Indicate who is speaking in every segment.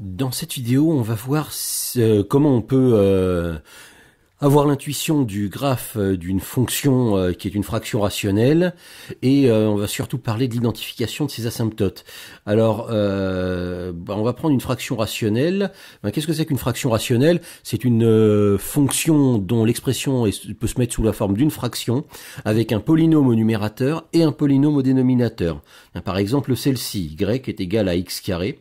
Speaker 1: Dans cette vidéo, on va voir comment on peut euh, avoir l'intuition du graphe euh, d'une fonction euh, qui est une fraction rationnelle et on va surtout parler de l'identification de ces asymptotes. Alors, bah, on va prendre une fraction rationnelle. Ben, qu'est-ce que c'est qu'une fraction rationnelle C'est une fonction dont l'expression peut se mettre sous la forme d'une fraction avec un polynôme au numérateur et un polynôme au dénominateur. Ben, par exemple, celle-ci, y est égale à x carré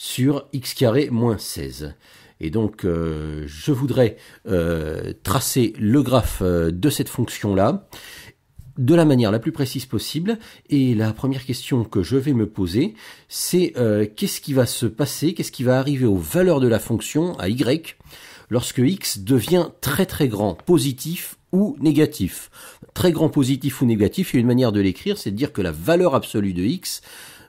Speaker 1: sur x carré moins 16. Et donc euh, je voudrais euh, tracer le graphe euh, de cette fonction-là de la manière la plus précise possible. Et la première question que je vais me poser, c'est qu'est-ce qui va se passer, qu'est-ce qui va arriver aux valeurs de la fonction, à y, lorsque x devient très très grand, positif ou négatif. Très grand positif ou négatif, il y a une manière de l'écrire, c'est de dire que la valeur absolue de x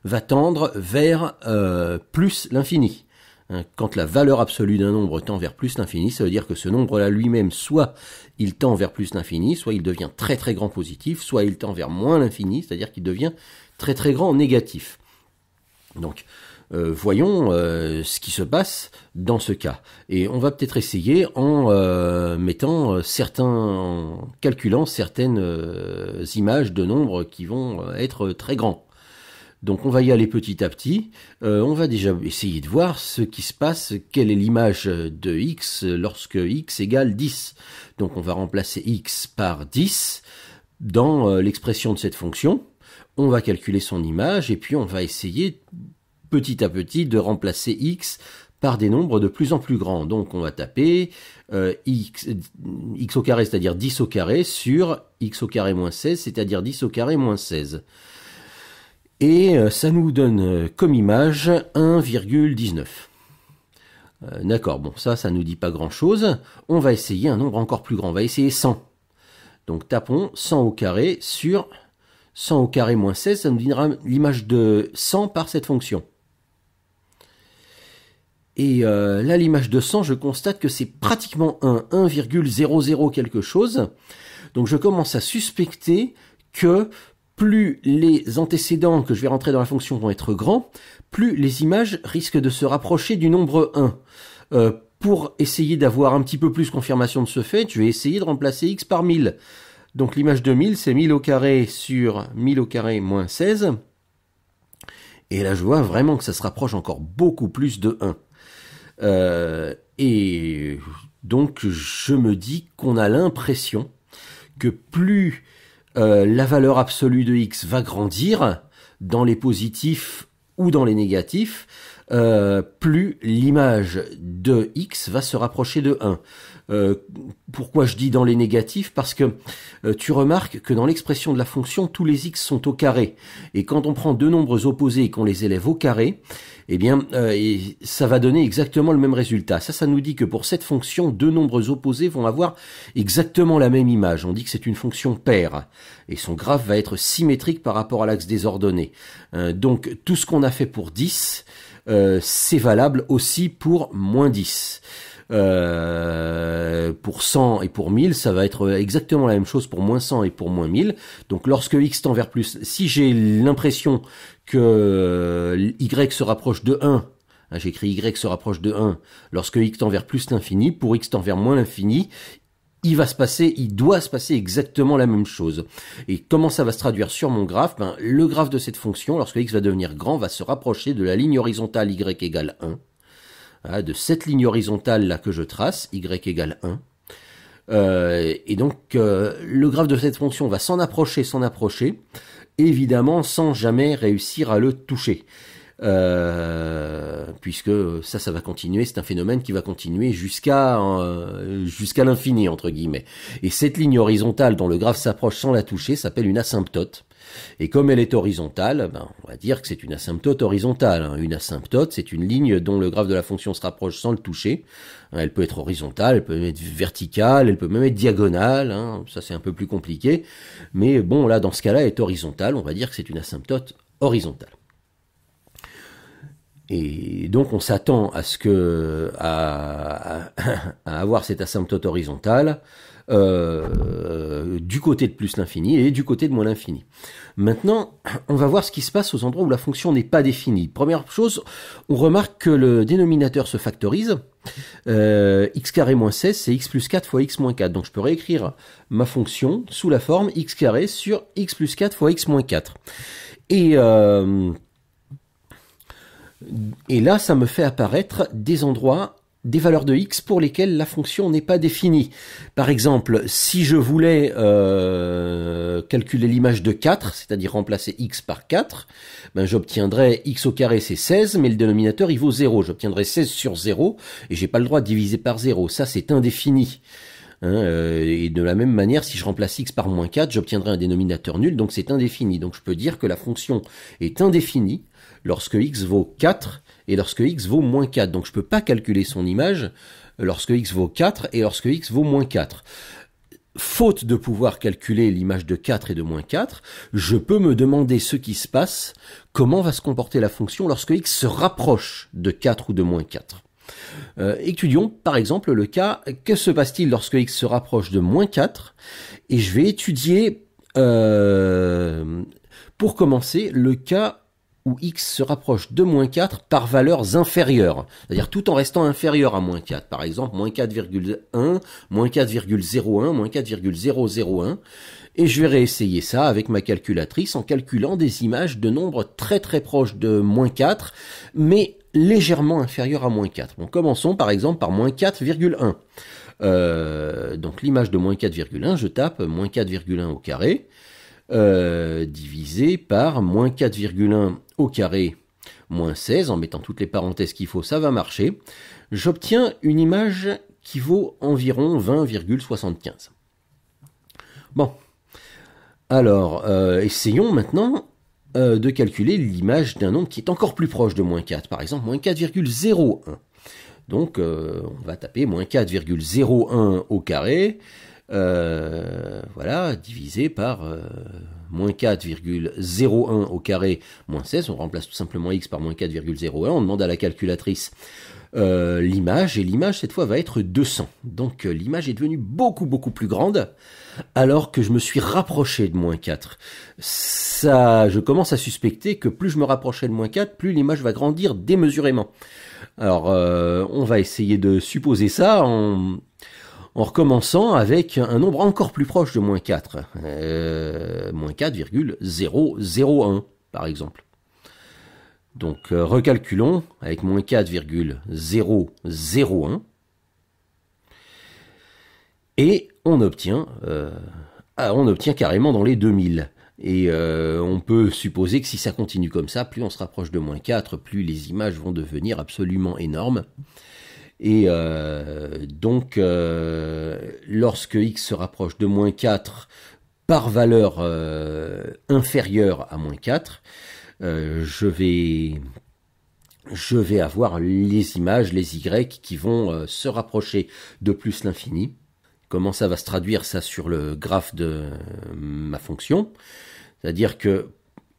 Speaker 1: va tendre vers euh, plus l'infini. Hein, quand la valeur absolue d'un nombre tend vers plus l'infini, ça veut dire que ce nombre-là lui-même, soit il tend vers plus l'infini, soit il devient très très grand positif, soit il tend vers moins l'infini, c'est-à-dire qu'il devient très très grand négatif. Donc, euh, voyons euh, ce qui se passe dans ce cas. Et on va peut-être essayer en mettant certains, en calculant certaines images de nombres qui vont être très grands. Donc on va y aller petit à petit. Euh, on va déjà essayer de voir ce qui se passe, quelle est l'image de x lorsque x égale 10. Donc on va remplacer x par 10 dans euh, l'expression de cette fonction. On va calculer son image et puis on va essayer petit à petit de remplacer x par des nombres de plus en plus grands. Donc on va taper euh, x, x au carré, c'est-à-dire 10 au carré, sur x au carré moins 16, c'est-à-dire 10 au carré moins 16 et euh, ça nous donne euh, comme image 1,19. Euh, d'accord, bon, ça, ça ne nous dit pas grand-chose. On va essayer un nombre encore plus grand, on va essayer 100. Donc tapons 100 au carré sur 100 au carré moins 16, ça nous donnera l'image de 100 par cette fonction. Et là, l'image de 100, je constate que c'est pratiquement 1, 1,00 quelque chose. Donc je commence à suspecter que plus les antécédents que je vais rentrer dans la fonction vont être grands, plus les images risquent de se rapprocher du nombre 1. Euh, pour essayer d'avoir un petit peu plus confirmation de ce fait, je vais essayer de remplacer x par 1000. Donc l'image de 1000, c'est 1000 au carré sur 1000 au carré moins 16. Et là, je vois vraiment que ça se rapproche encore beaucoup plus de 1. Euh, et donc, je me dis qu'on a l'impression que plus euh, la valeur absolue de x va grandir dans les positifs ou dans les négatifs, euh, plus l'image de x va se rapprocher de 1. Euh, pourquoi je dis dans les négatifs Parce que euh, tu remarques que dans l'expression de la fonction, tous les x sont au carré. Et quand on prend deux nombres opposés et qu'on les élève au carré, eh bien, ça va donner exactement le même résultat. Ça, ça nous dit que pour cette fonction, deux nombres opposés vont avoir exactement la même image. On dit que c'est une fonction paire. Et son graphe va être symétrique par rapport à l'axe des ordonnées. donc, tout ce qu'on a fait pour 10, euh, c'est valable aussi pour moins 10. Euh, pour 100 et pour 1000, ça va être exactement la même chose pour moins 100 et pour moins 1000. Donc lorsque x tend vers plus, si j'ai l'impression que euh, y se rapproche de 1, hein, j'écris y se rapproche de 1 lorsque x tend vers plus l'infini, pour x tend vers moins l'infini, il va se passer, il doit se passer exactement la même chose. Et comment ça va se traduire sur mon graphe ben, Le graphe de cette fonction, lorsque x va devenir grand, va se rapprocher de la ligne horizontale y égale 1. Ah, de cette ligne horizontale là que je trace, y égale 1. Euh, et donc euh, le graphe de cette fonction va s'en approcher, s'en approcher, évidemment sans jamais réussir à le toucher. Euh, puisque ça, ça va continuer, c'est un phénomène qui va continuer jusqu'à euh, jusqu'à l'infini, entre guillemets. Et cette ligne horizontale dont le graphe s'approche sans la toucher s'appelle une asymptote. Et comme elle est horizontale, ben, on va dire que c'est une asymptote horizontale. Hein. Une asymptote, c'est une ligne dont le graphe de la fonction se rapproche sans le toucher. Hein, elle peut être horizontale, elle peut être verticale, elle peut même être diagonale. Hein. Ça, c'est un peu plus compliqué. Mais bon, là, dans ce cas-là, elle est horizontale. On va dire que c'est une asymptote horizontale. Et donc on s'attend à ce que avoir cette asymptote horizontale euh, du côté de plus l'infini et du côté de moins l'infini. Maintenant, on va voir ce qui se passe aux endroits où la fonction n'est pas définie. Première chose, on remarque que le dénominateur se factorise. Euh, x carré moins 16, c'est x plus 4 fois x moins 4. Donc je peux réécrire ma fonction sous la forme x carré sur x plus 4 fois x moins 4. Et... Euh, et là, ça me fait apparaître des endroits des valeurs de x pour lesquelles la fonction n'est pas définie. Par exemple, si je voulais euh, calculer l'image de 4, c'est-à-dire remplacer x par 4, ben j'obtiendrais x au carré c'est 16, mais le dénominateur il vaut 0. J'obtiendrais 16 sur 0, et j'ai pas le droit de diviser par 0. Ça c'est indéfini. Hein, euh, et de la même manière, si je remplace x par moins 4, j'obtiendrai un dénominateur nul, donc c'est indéfini. Donc je peux dire que la fonction est indéfinie lorsque x vaut 4 et lorsque x vaut moins 4. Donc je ne peux pas calculer son image euh, lorsque x vaut 4 et lorsque x vaut moins 4. Faute de pouvoir calculer l'image de 4 et de moins 4, je peux me demander ce qui se passe, comment va se comporter la fonction lorsque x se rapproche de 4 ou de moins 4. Euh, étudions par exemple le cas, que se passe-t-il lorsque x se rapproche de moins 4 Et je vais étudier, euh, pour commencer, le cas où x se rapproche de moins 4 par valeurs inférieures, c'est-à-dire tout en restant inférieur à moins 4. Par exemple, moins 4,1, moins 4,01, moins 4,001. Et je vais réessayer ça avec ma calculatrice en calculant des images de nombres très très proches de moins 4, mais légèrement inférieurs à moins 4. commençons par exemple par moins 4,1. Euh, donc l'image de moins 4,1, je tape moins 4,1 au carré. Euh, divisé par moins 4,1 carré moins 16, en mettant toutes les parenthèses qu'il faut, ça va marcher, j'obtiens une image qui vaut environ 20,75. Bon. Alors, euh, essayons maintenant euh, de calculer l'image d'un nombre qui est encore plus proche de moins 4, par exemple moins 4,01. Donc, euh, on va taper moins 4,01 au carré, euh, voilà, divisé par euh, moins 4,01 au carré, moins 16, on remplace tout simplement x par moins 4,01, on demande à la calculatrice euh, l'image, et l'image cette fois va être 200. Donc l'image est devenue beaucoup beaucoup plus grande, alors que je me suis rapproché de moins 4. Ça, je commence à suspecter que plus je me rapprochais de moins 4, plus l'image va grandir démesurément. Alors on va essayer de supposer ça en en recommençant avec un nombre encore plus proche de moins 4, euh, moins 4,001 par exemple. Donc euh, recalculons avec moins 4,001 et on obtient, euh, ah, on obtient carrément dans les 2000. Et on peut supposer que si ça continue comme ça, plus on se rapproche de moins 4, plus les images vont devenir absolument énormes. Et euh, donc, euh, lorsque x se rapproche de moins 4 par valeur euh, inférieure à moins 4, je vais je vais avoir les images, les Y qui vont se rapprocher de plus l'infini. Comment ça va se traduire ça sur le graphe de ma fonction C'est-à-dire que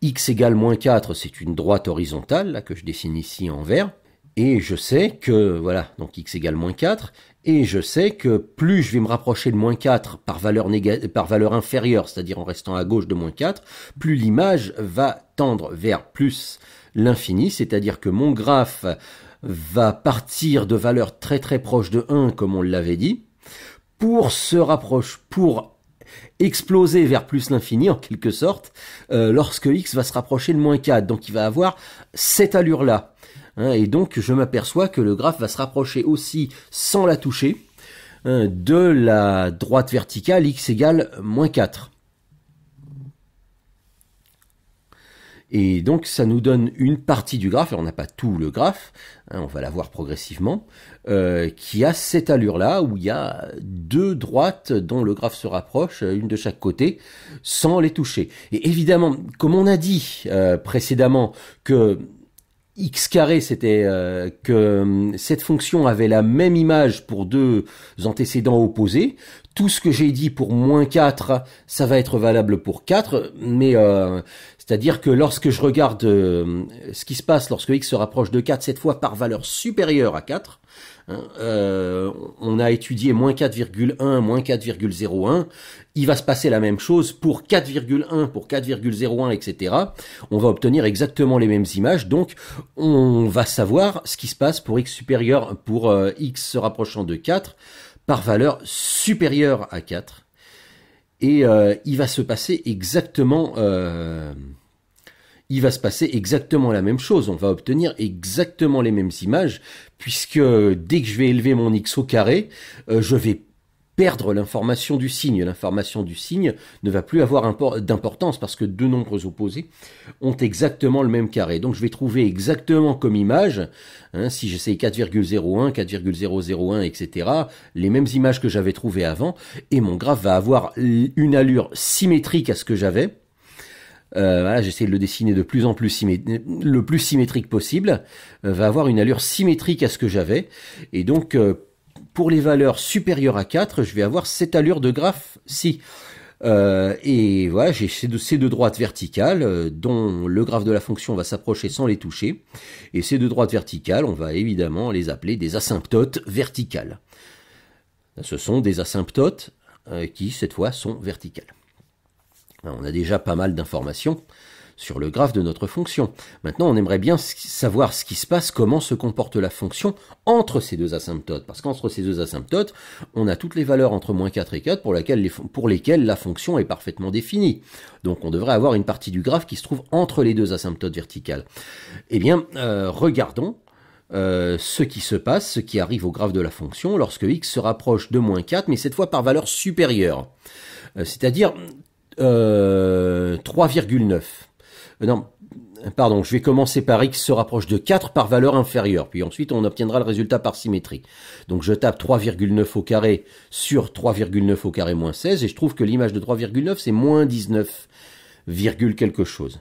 Speaker 1: x égale moins 4, c'est une droite horizontale, là, que je dessine ici en vert. Et je sais que, voilà, donc x égale moins 4, et je sais que plus je vais me rapprocher de moins 4 par valeur, par valeur inférieure, c'est-à-dire en restant à gauche de moins 4, plus l'image va tendre vers plus l'infini, c'est-à-dire que mon graphe va partir de valeurs très très proches de 1, comme on l'avait dit, pour se rapprocher, pour exploser vers plus l'infini en quelque sorte, euh, lorsque x va se rapprocher de moins 4. Donc il va avoir cette allure-là. Hein, et donc je m'aperçois que le graphe va se rapprocher aussi sans la toucher hein, de la droite verticale x égale moins 4. Et donc ça nous donne une partie du graphe, on n'a pas tout le graphe, hein, on va la voir progressivement, euh, qui a cette allure-là, où il y a deux droites dont le graphe se rapproche, euh, une de chaque côté, sans les toucher. Et évidemment, comme on a dit euh, précédemment que x carré, c'était euh, que euh, cette fonction avait la même image pour deux antécédents opposés. Tout ce que j'ai dit pour moins 4, ça va être valable pour 4, mais euh, c'est-à-dire que lorsque je regarde ce qui se passe lorsque x se rapproche de 4, cette fois par valeur supérieure à 4, Hein, euh, on a étudié moins 4,1, moins 4,01. Il va se passer la même chose pour 4,1, pour 4,01, etc. On va obtenir exactement les mêmes images. Donc, on va savoir ce qui se passe pour x supérieur, pour euh, x se rapprochant de 4, par valeur supérieure à 4. Et euh, il va se passer exactement il va se passer exactement la même chose. On va obtenir exactement les mêmes images, puisque dès que je vais élever mon x au carré, euh, je vais perdre l'information du signe. L'information du signe ne va plus avoir d'importance parce que deux nombres opposés ont exactement le même carré. Donc je vais trouver exactement comme image, hein, si j'essaye 4,01, 4,001, etc., les mêmes images que j'avais trouvées avant, et mon graphe va avoir une allure symétrique à ce que j'avais, euh, j'essaie de le dessiner de plus en plus le plus symétrique possible, euh, va avoir une allure symétrique à ce que j'avais. Et donc, euh, pour les valeurs supérieures à 4, je vais avoir cette allure de graphe-ci. et voilà, j'ai ces deux, droites verticales dont le graphe de la fonction va s'approcher sans les toucher. Et ces deux droites verticales, on va évidemment les appeler des asymptotes verticales. Ce sont des asymptotes qui, cette fois, sont verticales. Hein, on a déjà pas mal d'informations sur le graphe de notre fonction. Maintenant, on aimerait bien savoir ce qui se passe, comment se comporte la fonction entre ces deux asymptotes. Parce qu'entre ces deux asymptotes, on a toutes les valeurs entre moins 4 et 4 pour, lesquelles la fonction est parfaitement définie. Donc on devrait avoir une partie du graphe qui se trouve entre les deux asymptotes verticales. Eh bien, euh, regardons euh, ce qui se passe, ce qui arrive au graphe de la fonction lorsque x se rapproche de moins 4, mais cette fois par valeur supérieure. Euh, c'est-à-dire 3,9. Euh, euh, non, pardon, je vais commencer par x se rapproche de 4 par valeur inférieure, puis ensuite on obtiendra le résultat par symétrie. Donc je tape 3,9 au carré sur 3,9 au carré moins 16, et je trouve que l'image de 3,9 c'est moins 19, quelque chose.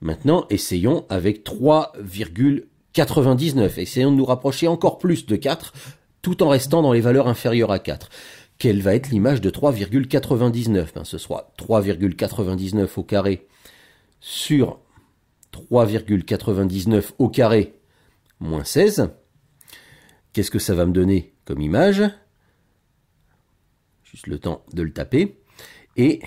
Speaker 1: Maintenant, essayons avec 3,99. Essayons de nous rapprocher encore plus de 4, tout en restant dans les valeurs inférieures à 4 quelle va être l'image de 3,99 hein, Ce sera 3,99 au carré sur 3,99 au carré moins 16. Qu'est-ce que ça va me donner comme image Juste le temps de le taper. Et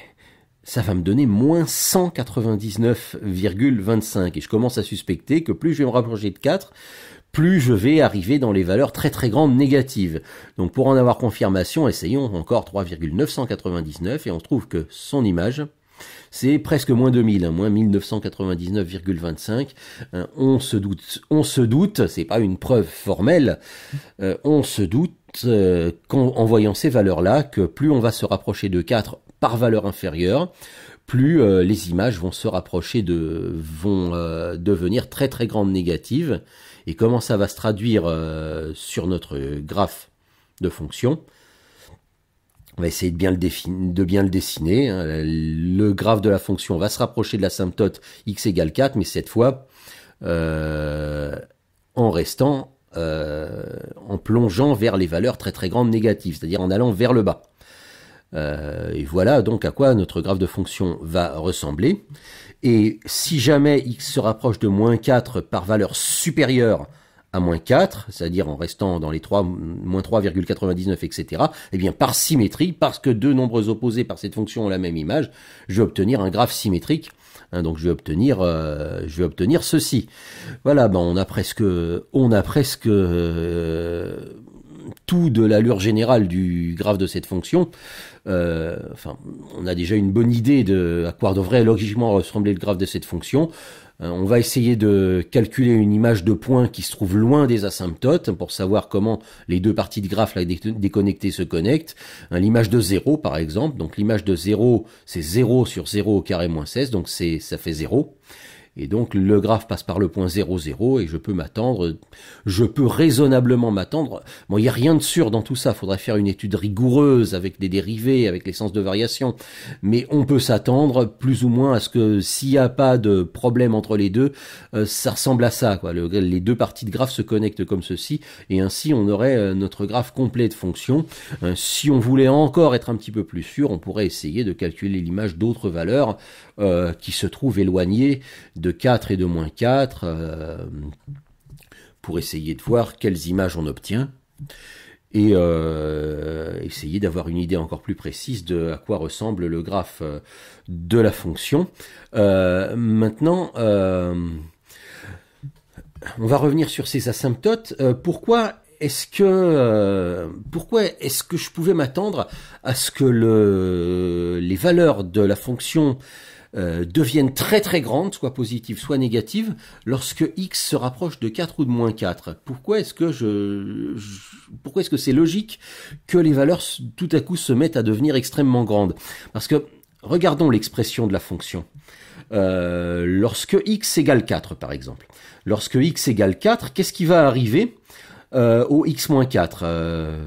Speaker 1: ça va me donner moins 199,25. Et je commence à suspecter que plus je vais me rapprocher de 4, plus je vais arriver dans les valeurs très très grandes négatives. Donc pour en avoir confirmation, essayons encore 3,999 et on trouve que son image, c'est presque moins 2000, hein, moins 1999,25. Euh, on se doute, on se doute, c'est pas une preuve formelle, euh, on se doute euh, qu'en voyant ces valeurs-là, que plus on va se rapprocher de 4 par valeur inférieure, plus les images vont se rapprocher de, vont devenir très très grandes négatives et comment ça va se traduire euh, sur notre graphe de fonction. On va essayer de bien le, de bien le dessiner. Hein. Le graphe de la fonction va se rapprocher de l'asymptote x égale 4, mais cette fois euh, en restant, euh, en plongeant vers les valeurs très très grandes négatives, c'est-à-dire en allant vers le bas. et voilà donc à quoi notre graphe de fonction va ressembler. Et si jamais x se rapproche de moins 4 par valeur supérieure à moins 4, c'est-à-dire en restant dans les 3, moins 3,99, etc., eh bien, par symétrie, parce que deux nombres opposés par cette fonction ont la même image, je vais obtenir un graphe symétrique. Hein, donc, je vais obtenir, euh, je vais obtenir ceci. Voilà, ben, on a presque, on a presque euh, tout de l'allure générale du graphe de cette fonction. Euh, enfin, on a déjà une bonne idée de à quoi devrait logiquement ressembler le graphe de cette fonction. Euh, on va essayer de calculer une image de point qui se trouve loin des asymptotes pour savoir comment les deux parties de graphe déconnectées se connectent. Euh, l'image de 0 par exemple, donc l'image de 0 c'est 0 sur 0 au carré moins 16, donc ça fait 0. Et donc le graphe passe par le point 00 et je peux m'attendre, je peux raisonnablement m'attendre. Bon, il n'y a rien de sûr dans tout ça, il faudrait faire une étude rigoureuse avec des dérivés, avec les sens de variation. Mais on peut s'attendre plus ou moins à ce que s'il n'y a pas de problème entre les deux, euh, ça ressemble à ça. Quoi. les deux parties de graphe se connectent comme ceci et ainsi on aurait euh, notre graphe complet de fonction. Euh, si on voulait encore être un petit peu plus sûr, on pourrait essayer de calculer l'image d'autres valeurs qui se trouvent éloignées de 4 et de moins 4 euh, pour essayer de voir quelles images on obtient et euh, essayer d'avoir une idée encore plus précise de à quoi ressemble le graphe euh, de la fonction. maintenant, on va revenir sur ces asymptotes. pourquoi est-ce que pourquoi est-ce que je pouvais m'attendre à ce que le, les valeurs de la fonction euh, deviennent très très grandes, soit positives, soit négatives, lorsque x se rapproche de 4 ou de moins 4. Pourquoi est-ce que je, pourquoi est-ce que c'est logique que les valeurs tout à coup se mettent à devenir extrêmement grandes Parce que regardons l'expression de la fonction. Euh, lorsque x égale 4 par exemple. Lorsque x égale 4, qu'est-ce qui va arriver euh, au x-4. Euh,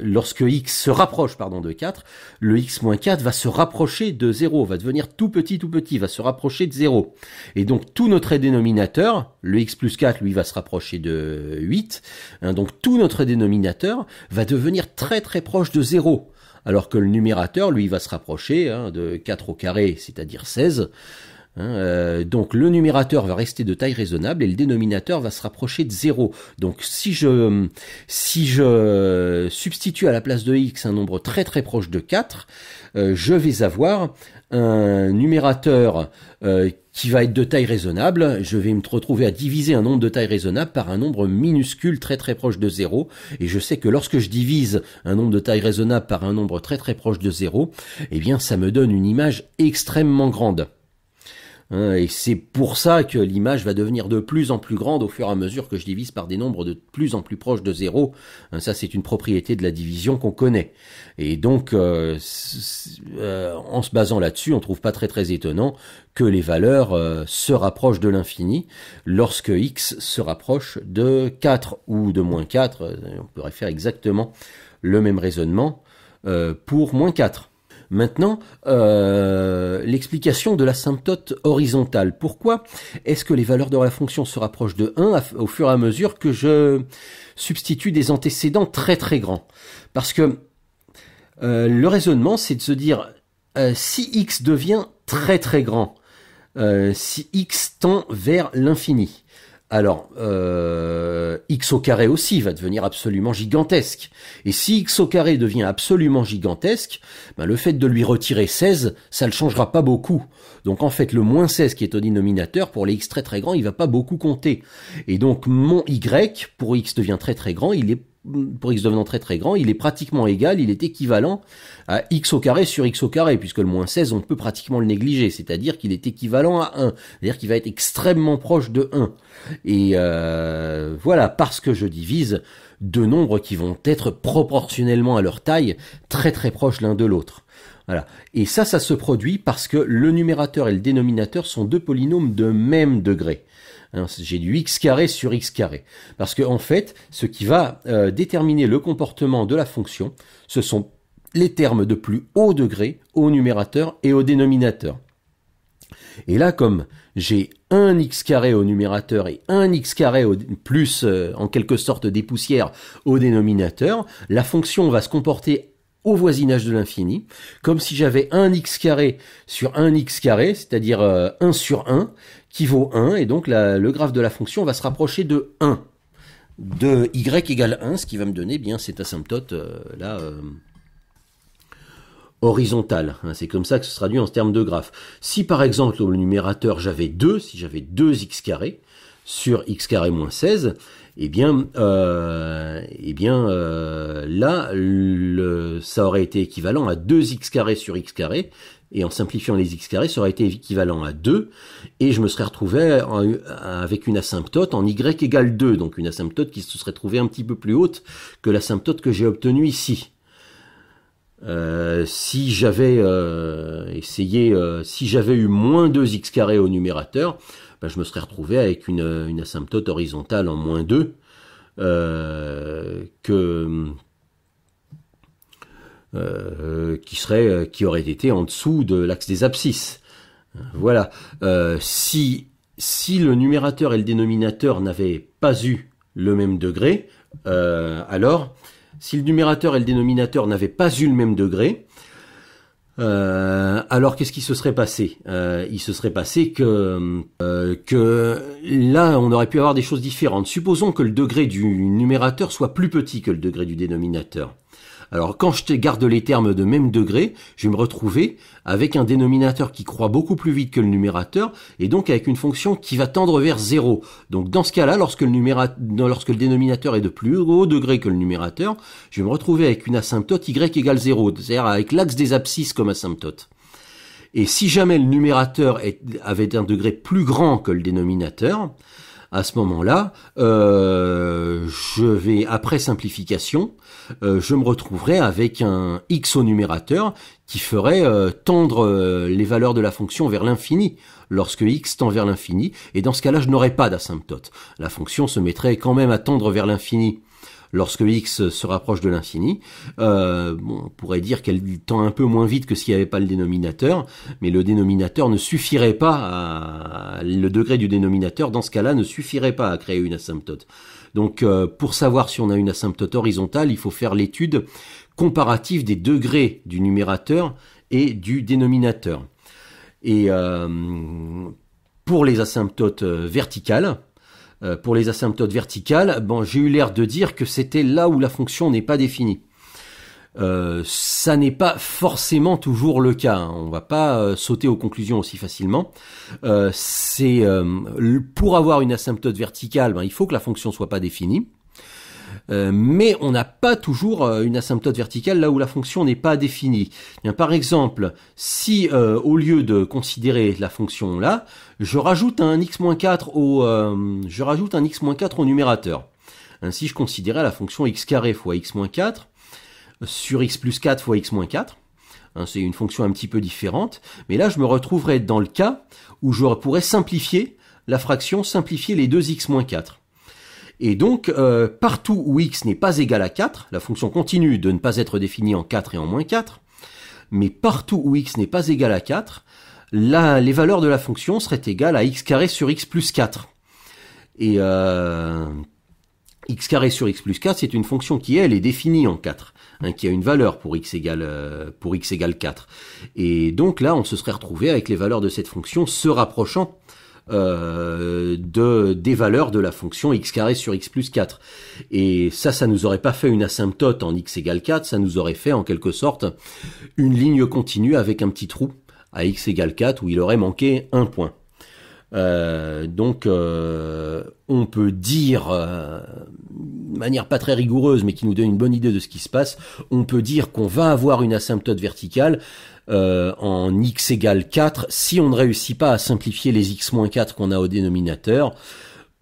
Speaker 1: lorsque x se rapproche pardon, de 4, le x-4 va se rapprocher de 0, va devenir tout petit, tout petit, va se rapprocher de 0. Et donc tout notre dénominateur, le x plus 4, lui, va se rapprocher de 8. Hein, donc tout notre dénominateur va devenir très très proche de 0. Alors que le numérateur, lui, va se rapprocher hein, de 4 au carré, c'est-à-dire 16. Hein, euh, donc le numérateur va rester de taille raisonnable et le dénominateur va se rapprocher de 0 Donc si je si je substitue à la place de x un nombre très très proche de 4, euh, je vais avoir un numérateur euh, qui va être de taille raisonnable, je vais me retrouver à diviser un nombre de taille raisonnable par un nombre minuscule très très proche de 0 Et je sais que lorsque je divise un nombre de taille raisonnable par un nombre très très proche de 0 eh bien ça me donne une image extrêmement grande. Hein, et c'est pour ça que l'image va devenir de plus en plus grande au fur et à mesure que je divise par des nombres de plus en plus proches de zéro. Hein, ça, c'est une propriété de la division qu'on connaît. Et donc, euh, euh, en se basant là-dessus, on trouve pas très très étonnant que les valeurs euh, se rapprochent de l'infini lorsque x se rapproche de 4 ou de moins 4. On pourrait faire exactement le même raisonnement pour moins 4. Maintenant, euh, l'explication de l'asymptote horizontale. Pourquoi est-ce que les valeurs de la fonction se rapprochent de 1 au fur et à mesure que je substitue des antécédents très très grands Parce que euh, le raisonnement, c'est de se dire, euh, si x devient très très grand, si x tend vers l'infini, alors euh, x au carré aussi va devenir absolument gigantesque. Et si x au carré devient absolument gigantesque, ben le fait de lui retirer 16, ça ne changera pas beaucoup. Donc en fait, le moins 16 qui est au dénominateur, pour les x très très grands, il va pas beaucoup compter. Et donc mon y, pour x devient très très grand, il est pour x devenant très très grand, il est pratiquement égal, il est équivalent à x au carré sur x au carré, puisque le moins 16, on peut pratiquement le négliger, c'est-à-dire qu'il est équivalent à 1, c'est-à-dire qu'il va être extrêmement proche de 1. Et euh, voilà, parce que je divise deux nombres qui vont être proportionnellement à leur taille très très proches l'un de l'autre. Voilà. Et ça, ça se produit parce que le numérateur et le dénominateur sont deux polynômes de même degré. J'ai du x carré sur x carré. Parce que en fait, ce qui va euh, déterminer le comportement de la fonction, ce sont les termes de plus haut degré au numérateur et au dénominateur. Et là, comme j'ai un x carré au numérateur et un x carré plus euh, en quelque sorte des poussières au dénominateur, la fonction va se comporter au voisinage de l'infini, comme si j'avais 1 x sur 1 x c'est-à-dire 1 euh, sur 1, qui vaut 1, et donc le graphe de la fonction va se rapprocher de 1, de y égale 1, ce qui va me donner eh bien cette asymptote euh, là euh, horizontale. Hein. C'est comme ça que se traduit en termes de graphe. Si par exemple au numérateur j'avais 2, si j'avais 2x sur x moins 16, eh bien, euh, eh bien euh, là, ça aurait été équivalent à 2x carré sur x carré, et en simplifiant les x carrés, ça aurait été équivalent à 2, et je me serais retrouvé avec une asymptote en y égale 2, donc une asymptote qui se serait trouvée un petit peu plus haute que l'asymptote que j'ai obtenue ici. Euh, si j'avais essayé, si j'avais eu moins 2x carré au numérateur, ben, je me serais retrouvé avec une, euh, asymptote horizontale en moins 2 euh, que, euh, qui, serait, qui aurait été en dessous de l'axe des abscisses. Voilà. si, si le numérateur et le dénominateur n'avaient pas eu le même degré, alors, si le numérateur et le dénominateur n'avaient pas eu le même degré, euh, alors qu'est-ce qui se serait passé euh, Il se serait passé que euh, que là on aurait pu avoir des choses différentes. Supposons que le degré du numérateur soit plus petit que le degré du dénominateur. Alors quand je garde les termes de même degré, je vais me retrouver avec un dénominateur qui croît beaucoup plus vite que le numérateur, et donc avec une fonction qui va tendre vers 0. Donc dans ce cas-là, lorsque le, lorsque le dénominateur est de plus haut degré que le numérateur, je vais me retrouver avec une asymptote y égale 0, c'est-à-dire avec l'axe des abscisses comme asymptote. Et si jamais le numérateur avait un degré plus grand que le dénominateur, à ce moment-là, euh, je vais, après simplification, euh, je me retrouverais avec un x au numérateur qui ferait euh, tendre euh, les valeurs de la fonction vers l'infini lorsque x tend vers l'infini, et dans ce cas-là, je n'aurais pas d'asymptote. La fonction se mettrait quand même à tendre vers l'infini lorsque x se rapproche de l'infini. on pourrait dire qu'elle tend un peu moins vite que s'il n'y avait pas le dénominateur, mais le dénominateur ne suffirait pas à... Le degré du dénominateur, dans ce cas-là, ne suffirait pas à créer une asymptote. Donc euh, pour savoir si on a une asymptote horizontale, il faut faire l'étude comparative des degrés du numérateur et du dénominateur. Et euh, euh, pour les asymptotes verticales, pour les asymptotes verticales, j'ai eu l'air de dire que c'était là où la fonction n'est pas définie. Euh, ça n'est pas forcément toujours le cas. On hein. On va pas euh, sauter aux conclusions aussi facilement. Euh, c'est pour avoir une asymptote verticale, ben, il faut que la fonction soit pas définie. mais on n'a pas toujours une asymptote verticale là où la fonction n'est pas définie. Bien, par exemple, si au lieu de considérer la fonction là, je rajoute un x-4 au, je rajoute un x-4 au numérateur. Ainsi, je considérais la fonction x carré fois x-4 sur x plus 4 fois x moins 4. Hein, c'est une fonction un petit peu différente. Mais là, je me retrouverai dans le cas où je pourrais simplifier la fraction, simplifier les 2x moins 4. Et donc, euh, partout où x n'est pas égal à 4, la fonction continue de ne pas être définie en 4 et en moins 4, mais partout où x n'est pas égal à 4, là, les valeurs de la fonction seraient égales à x carré sur x plus 4. Et euh, x carré sur x plus 4, c'est une fonction qui, elle, est définie en 4, hein, qui a une valeur pour x, égale, euh, pour x 4. Et donc là, on se serait retrouvé avec les valeurs de cette fonction se rapprochant euh, de, des valeurs de la fonction x carré sur x plus 4. Et ça, ça nous aurait pas fait une asymptote en x égale 4, ça nous aurait fait en quelque sorte une ligne continue avec un petit trou à x égale 4 où il aurait manqué un point. Euh, donc, euh, on peut dire, euh, de manière pas très rigoureuse, mais qui nous donne une bonne idée de ce qui se passe, on peut dire qu'on va avoir une asymptote verticale en x égale 4 si on ne réussit pas à simplifier les x-4 qu'on a au dénominateur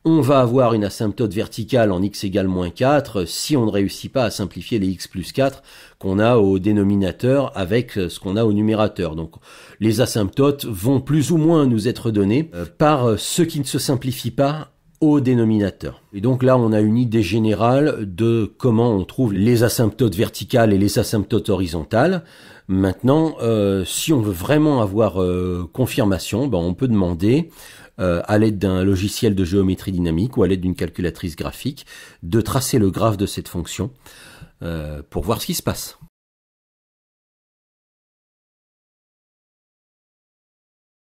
Speaker 1: on va avoir une asymptote verticale en x égale moins 4 si on ne réussit pas à simplifier les x plus 4 qu'on a au dénominateur avec ce qu'on a au numérateur. Donc les asymptotes vont plus ou moins nous être données euh, par ce qui ne se simplifie pas au dénominateur. Et donc là, on a une idée générale de comment on trouve les asymptotes verticales et les asymptotes horizontales. Maintenant, euh, si on veut vraiment avoir euh, confirmation, ben on peut demander euh, à l'aide d'un logiciel de géométrie dynamique ou à l'aide d'une calculatrice graphique, de tracer le graphe de cette fonction euh, pour voir ce qui se passe.